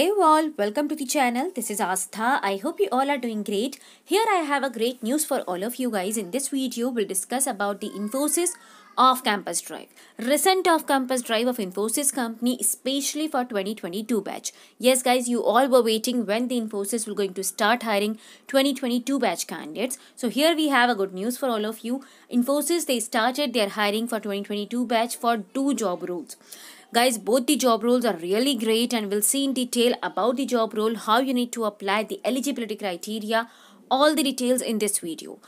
Hey all, welcome to the channel. This is Astha. I hope you all are doing great. Here I have a great news for all of you guys. In this video, we'll discuss about the Infosys off-campus drive. Recent off-campus drive of Infosys company, especially for 2022 batch. Yes guys, you all were waiting when the Infosys will going to start hiring 2022 batch candidates. So here we have a good news for all of you. Infosys, they started their hiring for 2022 batch for two job roles. Guys, both the job roles are really great and we'll see in detail about the job role, how you need to apply the eligibility criteria, all the details in this video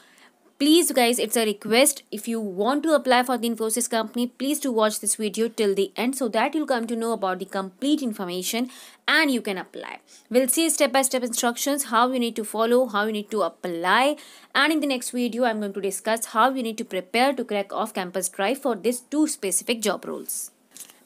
please guys it's a request if you want to apply for the infosys company please do watch this video till the end so that you'll come to know about the complete information and you can apply we'll see step-by-step -step instructions how you need to follow how you need to apply and in the next video i'm going to discuss how you need to prepare to crack off campus drive for these two specific job roles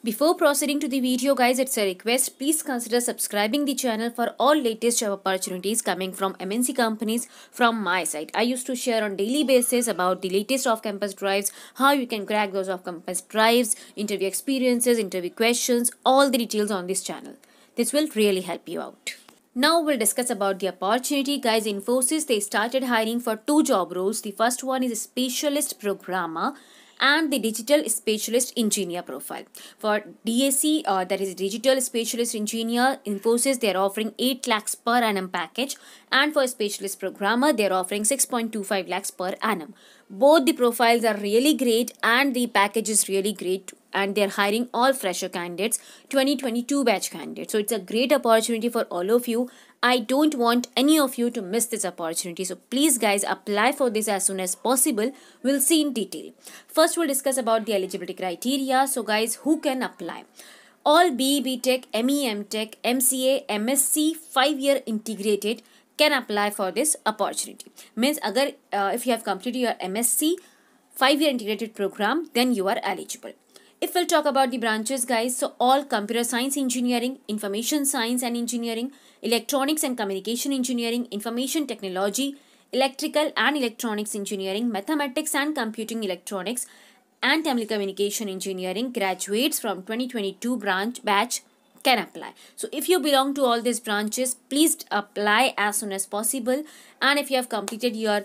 before proceeding to the video guys, it's a request. Please consider subscribing the channel for all latest job opportunities coming from MNC companies from my side. I used to share on daily basis about the latest off-campus drives, how you can crack those off-campus drives, interview experiences, interview questions, all the details on this channel. This will really help you out. Now we'll discuss about the opportunity. Guys, Infosys, they started hiring for two job roles. The first one is a specialist programmer and the digital specialist engineer profile. For DSC, uh, that is digital specialist engineer, Infosys, they are offering 8 lakhs per annum package and for specialist programmer, they are offering 6.25 lakhs per annum both the profiles are really great and the package is really great and they're hiring all fresher candidates 2022 batch candidates so it's a great opportunity for all of you i don't want any of you to miss this opportunity so please guys apply for this as soon as possible we'll see in detail first we'll discuss about the eligibility criteria so guys who can apply all BEB Tech, MEM Tech, MCA, MSc, 5 year integrated can apply for this opportunity means agar uh, if you have completed your msc 5 year integrated program then you are eligible if we'll talk about the branches guys so all computer science engineering information science and engineering electronics and communication engineering information technology electrical and electronics engineering mathematics and computing electronics and telecommunication engineering graduates from 2022 branch batch can apply so if you belong to all these branches please apply as soon as possible and if you have completed your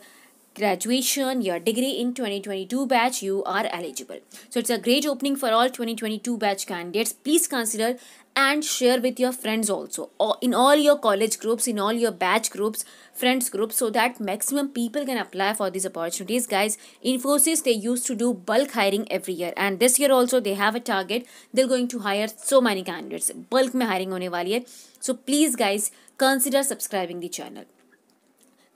graduation your degree in 2022 batch you are eligible so it's a great opening for all 2022 batch candidates please consider and share with your friends also or in all your college groups in all your batch groups friends groups so that maximum people can apply for these opportunities guys infosys they used to do bulk hiring every year and this year also they have a target they're going to hire so many candidates bulk mein hiring hone wali hai so please guys consider subscribing the channel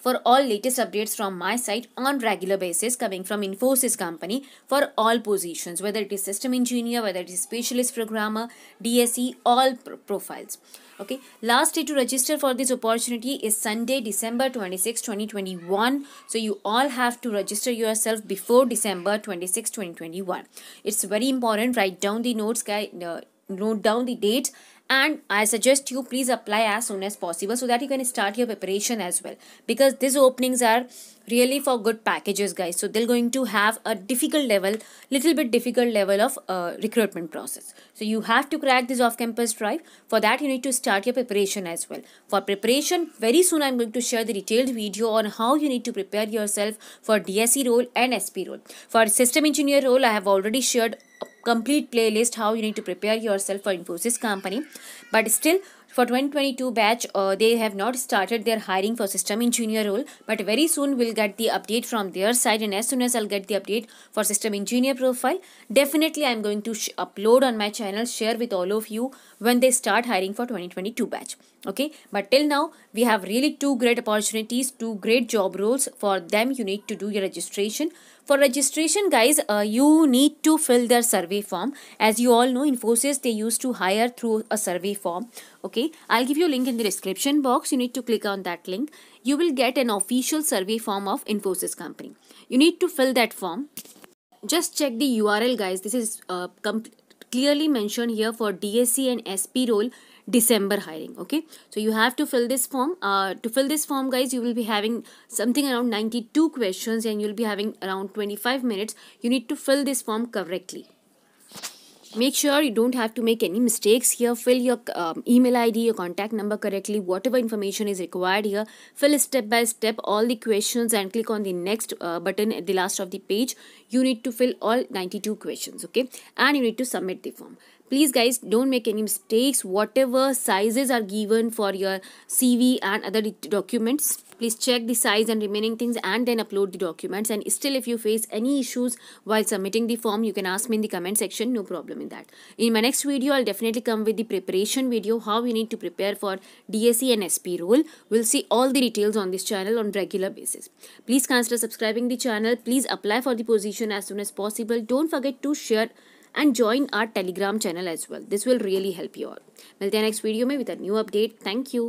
for all latest updates from my site on regular basis coming from Infosys company for all positions, whether it is system engineer, whether it is specialist programmer, DSE, all pro profiles. Okay, last day to register for this opportunity is Sunday, December 26, 2021. So you all have to register yourself before December 26, 2021. It's very important. Write down the notes, guy. Uh, note down the date and i suggest you please apply as soon as possible so that you can start your preparation as well because these openings are really for good packages guys so they're going to have a difficult level little bit difficult level of uh, recruitment process so you have to crack this off campus drive for that you need to start your preparation as well for preparation very soon i'm going to share the detailed video on how you need to prepare yourself for dse role and sp role for system engineer role i have already shared complete playlist how you need to prepare yourself for Infosys company but still for 2022 batch, uh, they have not started their hiring for system engineer role, but very soon we'll get the update from their side. And as soon as I'll get the update for system engineer profile, definitely I'm going to upload on my channel, share with all of you when they start hiring for 2022 batch. Okay, but till now we have really two great opportunities, two great job roles. For them, you need to do your registration. For registration, guys, uh, you need to fill their survey form. As you all know, Infosys they used to hire through a survey form okay i'll give you a link in the description box you need to click on that link you will get an official survey form of infosys company you need to fill that form just check the url guys this is uh, clearly mentioned here for dsc and sp role december hiring okay so you have to fill this form uh, to fill this form guys you will be having something around 92 questions and you'll be having around 25 minutes you need to fill this form correctly make sure you don't have to make any mistakes here fill your um, email id your contact number correctly whatever information is required here fill step by step all the questions and click on the next uh, button at the last of the page you need to fill all 92 questions okay and you need to submit the form please guys don't make any mistakes whatever sizes are given for your cv and other documents please check the size and remaining things and then upload the documents and still if you face any issues while submitting the form you can ask me in the comment section no problem in that in my next video i'll definitely come with the preparation video how you need to prepare for dse and sp role we'll see all the details on this channel on regular basis please consider subscribing the channel please apply for the position as soon as possible don't forget to share and join our telegram channel as well this will really help you all milte the next video mein with a new update thank you